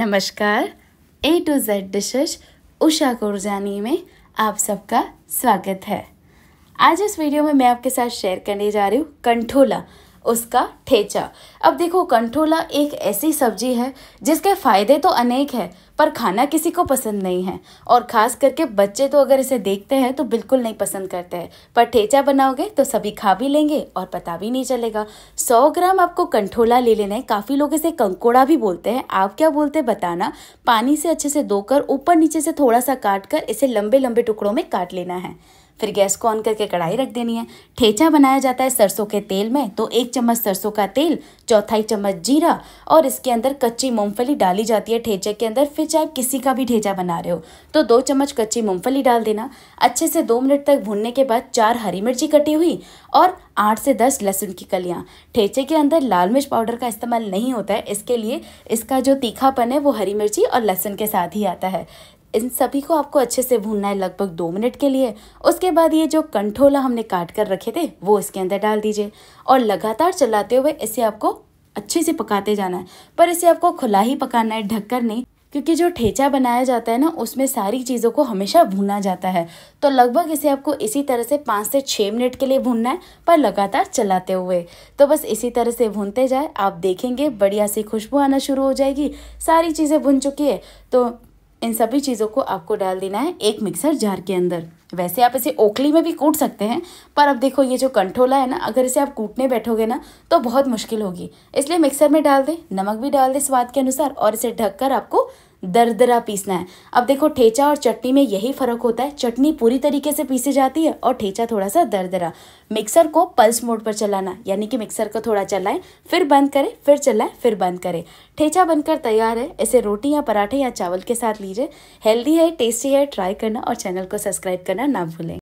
नमस्कार A to Z dishes Usha Kurjani में आप सबका स्वागत है आज इस वीडियो में मैं आपके साथ शेयर करने जा रही हूँ कंठोला उसका ठेचा अब देखो कंठोला एक ऐसी सब्जी है जिसके फ़ायदे तो अनेक है पर खाना किसी को पसंद नहीं है और ख़ास करके बच्चे तो अगर इसे देखते हैं तो बिल्कुल नहीं पसंद करते हैं पर ठेचा बनाओगे तो सभी खा भी लेंगे और पता भी नहीं चलेगा सौ ग्राम आपको कंठोला ले लेना है काफ़ी लोग इसे कंकोड़ा भी बोलते हैं आप क्या बोलते हैं बताना पानी से अच्छे से धोकर ऊपर नीचे से थोड़ा सा काट कर इसे लंबे लंबे टुकड़ों में काट लेना है फिर गैस को ऑन करके कढ़ाई रख देनी है ठेचा बनाया जाता है सरसों के तेल में तो एक चम्मच सरसों का तेल चौथाई चम्मच जीरा और इसके अंदर कच्ची मूंगफली डाली जाती है ठेचे के अंदर फिर चाहे किसी का भी ठेचा बना रहे हो तो दो चम्मच कच्ची मूंगफली डाल देना अच्छे से दो मिनट तक भूनने के बाद चार हरी मिर्ची कटी हुई और आठ से दस लहसुन की कलियाँ ठेचे के अंदर लाल मिर्च पाउडर का इस्तेमाल नहीं होता है इसके लिए इसका जो तीखापन है वो हरी मिर्ची और लहसुन के साथ ही आता है इन सभी को आपको अच्छे से भूनना है लगभग दो मिनट के लिए उसके बाद ये जो कंठोला हमने काट कर रखे थे वो इसके अंदर डाल दीजिए और लगातार चलाते हुए इसे आपको अच्छे से पकाते जाना है पर इसे आपको खुला ही पकाना है ढककर नहीं क्योंकि जो ठेचा बनाया जाता है ना उसमें सारी चीज़ों को हमेशा भूना जाता है तो लगभग इसे आपको इसी तरह से पाँच से छः मिनट के लिए भूनना है पर लगातार चलाते हुए तो बस इसी तरह से भूनते जाए आप देखेंगे बढ़िया सी खुशबू आना शुरू हो जाएगी सारी चीज़ें भुन चुकी है तो इन सभी चीज़ों को आपको डाल देना है एक मिक्सर जार के अंदर वैसे आप इसे ओखली में भी कूट सकते हैं पर अब देखो ये जो कंठोला है ना अगर इसे आप कूटने बैठोगे ना तो बहुत मुश्किल होगी इसलिए मिक्सर में डाल दें नमक भी डाल दें स्वाद के अनुसार और इसे ढककर आपको दरदरा पीसना है अब देखो ठेचा और चटनी में यही फ़र्क होता है चटनी पूरी तरीके से पीसी जाती है और ठेचा थोड़ा सा दरदरा मिक्सर को पल्स मोड पर चलाना यानी कि मिक्सर को थोड़ा चलाएं फिर बंद करें फिर चलाएं फिर बंद करें ठेचा बनकर तैयार है इसे रोटी या पराठे या चावल के साथ लीजिए हेल्दी है टेस्टी है ट्राई करना और चैनल को सब्सक्राइब करना ना भूलें